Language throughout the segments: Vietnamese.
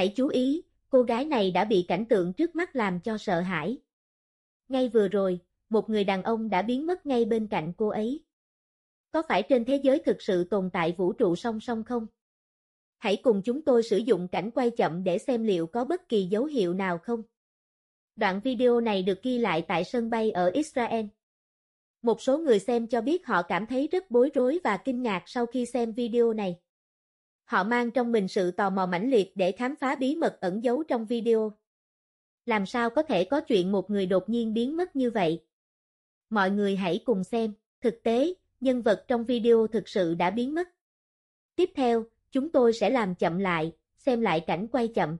Hãy chú ý, cô gái này đã bị cảnh tượng trước mắt làm cho sợ hãi. Ngay vừa rồi, một người đàn ông đã biến mất ngay bên cạnh cô ấy. Có phải trên thế giới thực sự tồn tại vũ trụ song song không? Hãy cùng chúng tôi sử dụng cảnh quay chậm để xem liệu có bất kỳ dấu hiệu nào không. Đoạn video này được ghi lại tại sân bay ở Israel. Một số người xem cho biết họ cảm thấy rất bối rối và kinh ngạc sau khi xem video này họ mang trong mình sự tò mò mãnh liệt để khám phá bí mật ẩn giấu trong video. Làm sao có thể có chuyện một người đột nhiên biến mất như vậy? Mọi người hãy cùng xem, thực tế, nhân vật trong video thực sự đã biến mất. Tiếp theo, chúng tôi sẽ làm chậm lại, xem lại cảnh quay chậm.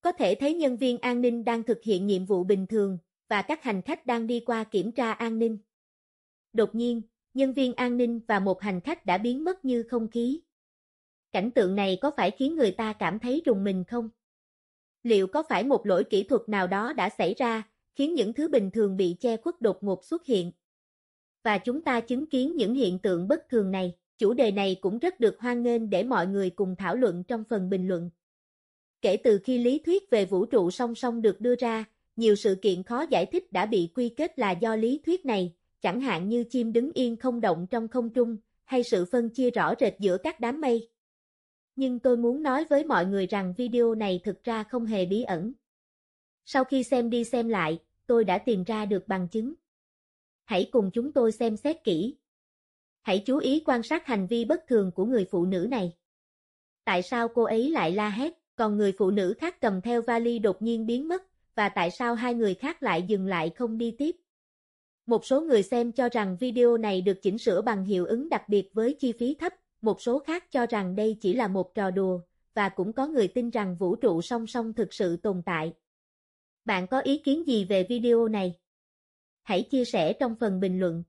Có thể thấy nhân viên an ninh đang thực hiện nhiệm vụ bình thường, và các hành khách đang đi qua kiểm tra an ninh. Đột nhiên, nhân viên an ninh và một hành khách đã biến mất như không khí cảnh tượng này có phải khiến người ta cảm thấy rùng mình không? Liệu có phải một lỗi kỹ thuật nào đó đã xảy ra, khiến những thứ bình thường bị che khuất đột ngột xuất hiện? Và chúng ta chứng kiến những hiện tượng bất thường này, chủ đề này cũng rất được hoan nghênh để mọi người cùng thảo luận trong phần bình luận. Kể từ khi lý thuyết về vũ trụ song song được đưa ra, nhiều sự kiện khó giải thích đã bị quy kết là do lý thuyết này, chẳng hạn như chim đứng yên không động trong không trung, hay sự phân chia rõ rệt giữa các đám mây nhưng tôi muốn nói với mọi người rằng video này thực ra không hề bí ẩn. Sau khi xem đi xem lại, tôi đã tìm ra được bằng chứng. Hãy cùng chúng tôi xem xét kỹ. Hãy chú ý quan sát hành vi bất thường của người phụ nữ này. Tại sao cô ấy lại la hét, còn người phụ nữ khác cầm theo vali đột nhiên biến mất, và tại sao hai người khác lại dừng lại không đi tiếp? Một số người xem cho rằng video này được chỉnh sửa bằng hiệu ứng đặc biệt với chi phí thấp, một số khác cho rằng đây chỉ là một trò đùa, và cũng có người tin rằng vũ trụ song song thực sự tồn tại. Bạn có ý kiến gì về video này? Hãy chia sẻ trong phần bình luận.